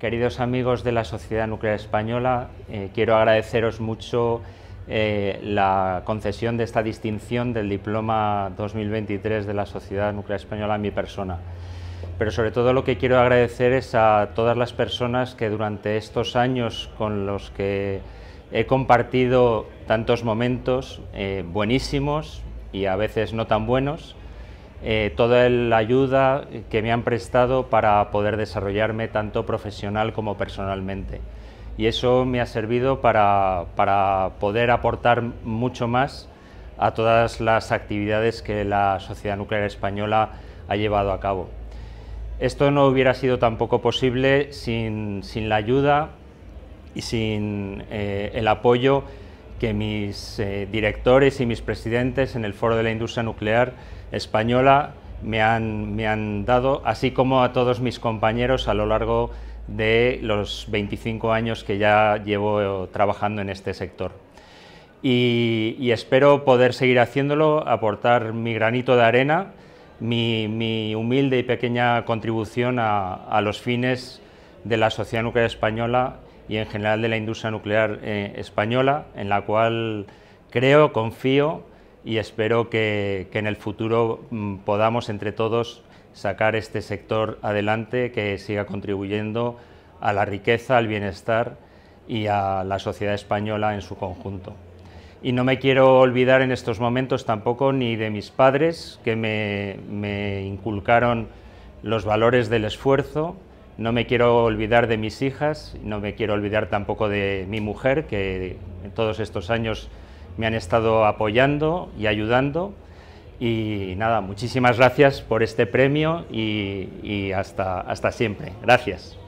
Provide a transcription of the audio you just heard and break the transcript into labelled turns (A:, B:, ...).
A: Queridos amigos de la Sociedad Nuclear Española, eh, quiero agradeceros mucho eh, la concesión de esta distinción del Diploma 2023 de la Sociedad Nuclear Española a mi persona. Pero sobre todo lo que quiero agradecer es a todas las personas que durante estos años con los que he compartido tantos momentos eh, buenísimos y a veces no tan buenos, eh, toda la ayuda que me han prestado para poder desarrollarme tanto profesional como personalmente. Y eso me ha servido para, poder aportar mucho más a todas las actividades que la Sociedad Nuclear Española ha llevado a cabo. Esto no hubiera sido tampoco posible sin, la ayuda y sin eh, el apoyo que mis eh, directores y mis presidentes en el Foro de la Industria Nuclear Española me han, me han dado, así como a todos mis compañeros a lo largo de los 25 años que ya llevo trabajando en este sector. Y, espero poder seguir haciéndolo, aportar mi granito de arena, mi, humilde y pequeña contribución a, a los fines de la sociedad nuclear española y en general de la industria nuclear eh, española, en la cual creo, confío y espero que, en el futuro mm, podamos entre todos sacar este sector adelante que siga contribuyendo a la riqueza, al bienestar y a la sociedad española en su conjunto. Y no me quiero olvidar en estos momentos tampoco ni de mis padres que me inculcaron los valores del esfuerzo, no me quiero olvidar de mis hijas, no me quiero olvidar tampoco de mi mujer, que en todos estos años me han estado apoyando y ayudando. Y nada, muchísimas gracias por este premio y, hasta, hasta siempre. Gracias.